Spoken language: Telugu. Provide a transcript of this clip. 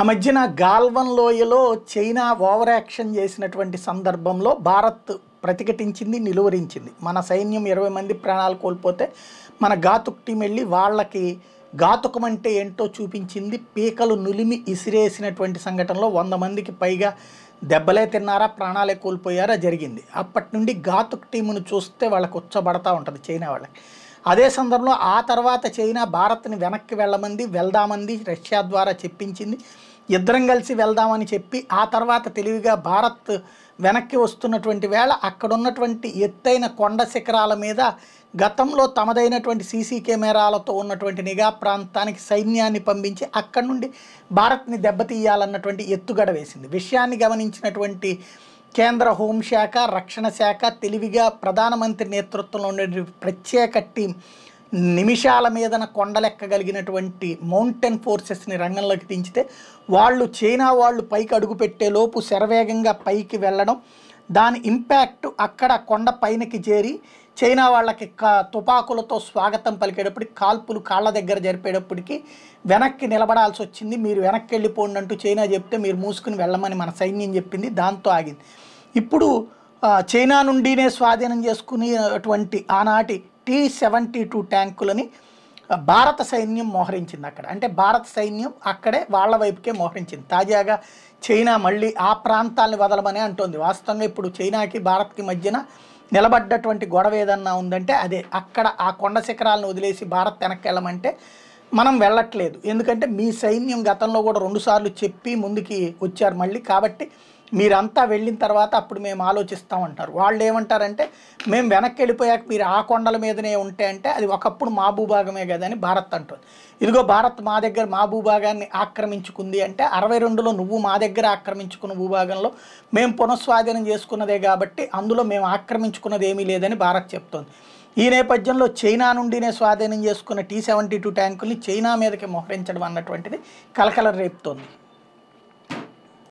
ఆ మధ్యన గాల్వన్ లోయలో చైనా ఓవర్ యాక్షన్ చేసినటువంటి సందర్భంలో భారత్ ప్రతిఘటించింది నిలువరించింది మన సైన్యం ఇరవై మంది ప్రాణాలు కోల్పోతే మన ఘాతుక్ టీం వెళ్ళి వాళ్ళకి ఘాతుకం అంటే ఏంటో చూపించింది పీకలు నులిమి ఇసిరేసినటువంటి సంఘటనలో వంద మందికి పైగా దెబ్బలే తిన్నారా ప్రాణాలే కోల్పోయారా జరిగింది అప్పటి నుండి ఘాతుక్ టీమును చూస్తే వాళ్ళకు ఉచ్చబడతా ఉంటుంది చైనా వాళ్ళకి అదే సందర్భంలో ఆ తర్వాత చైనా భారత్ని వెనక్కి వెళ్ళమంది వెళ్దామంది రష్యా ద్వారా చెప్పించింది ఇద్దరం కలిసి వెళ్దామని చెప్పి ఆ తర్వాత తెలివిగా భారత్ వెనక్కి వస్తున్నటువంటి వేళ అక్కడున్నటువంటి ఎత్తైన కొండ శిఖరాల మీద గతంలో తమదైనటువంటి సీసీ కెమెరాలతో ఉన్నటువంటి నిఘా ప్రాంతానికి సైన్యాన్ని పంపించి అక్కడి నుండి భారత్ని దెబ్బతీయాలన్నటువంటి ఎత్తుగడ వేసింది విషయాన్ని గమనించినటువంటి కేంద్ర హోంశాఖ రక్షణ శాఖ తెలివిగా ప్రధానమంత్రి నేతృత్వంలో ఉండే ప్రత్యేక టీం నిమిషాల మీదన కొండలెక్కగలిగినటువంటి మౌంటైన్ ఫోర్సెస్ని రంగంలోకి దించితే వాళ్ళు చైనా వాళ్ళు పైకి అడుగుపెట్టేలోపు శరవేగంగా పైకి వెళ్ళడం దాని ఇంపాక్ట్ అక్కడ కొండ పైనకి చేరి చైనా వాళ్ళకి తుపాకులతో స్వాగతం పలికేటప్పటికి కాల్పులు కాళ్ళ దగ్గర జరిపేటప్పటికి వెనక్కి నిలబడాల్సి వచ్చింది మీరు వెనక్కి వెళ్ళిపోండి అంటూ చైనా చెప్తే మీరు మూసుకుని వెళ్ళమని మన సైన్యం చెప్పింది దాంతో ఆగింది ఇప్పుడు చైనా నుండినే స్వాధీనం చేసుకునేటువంటి ఆనాటి టీ సెవెంటీ టూ ట్యాంకులని భారత సైన్యం మోహరించింది అక్కడ అంటే భారత సైన్యం అక్కడే వాళ్ళ వైపుకే మోహరించింది తాజాగా చైనా మళ్ళీ ఆ ప్రాంతాన్ని వదలమనే అంటుంది వాస్తవంగా ఇప్పుడు చైనాకి భారత్కి మధ్యన నిలబడ్డటువంటి గొడవ ఏదన్నా ఉందంటే అదే అక్కడ ఆ కొండ శిఖరాలను వదిలేసి భారత్ వెనక్కి వెళ్ళమంటే మనం వెళ్ళట్లేదు ఎందుకంటే మీ సైన్యం గతంలో కూడా రెండుసార్లు చెప్పి ముందుకి వచ్చారు మళ్ళీ కాబట్టి మీరంతా వెళ్ళిన తర్వాత అప్పుడు మేము ఆలోచిస్తామంటారు వాళ్ళు ఏమంటారంటే మేము వెనక్కి వెళ్ళిపోయాక మీరు ఆ కొండల మీదనే ఉంటే అంటే అది ఒకప్పుడు మా భూభాగమే కదని భారత్ అంటుంది ఇదిగో భారత్ మా దగ్గర మా భూభాగాన్ని ఆక్రమించుకుంది అంటే అరవై రెండులో నువ్వు మా దగ్గర ఆక్రమించుకున్న భూభాగంలో మేము పునఃస్వాధీనం చేసుకున్నదే కాబట్టి అందులో మేము ఆక్రమించుకున్నది ఏమీ లేదని భారత్ చెప్తోంది ఈ నేపథ్యంలో చైనా నుండినే స్వాధీనం చేసుకున్న టీ సెవెంటీ టూ ట్యాంకుల్ని చైనా మీదకి మోహరించడం అన్నటువంటిది కలకల రేపుతోంది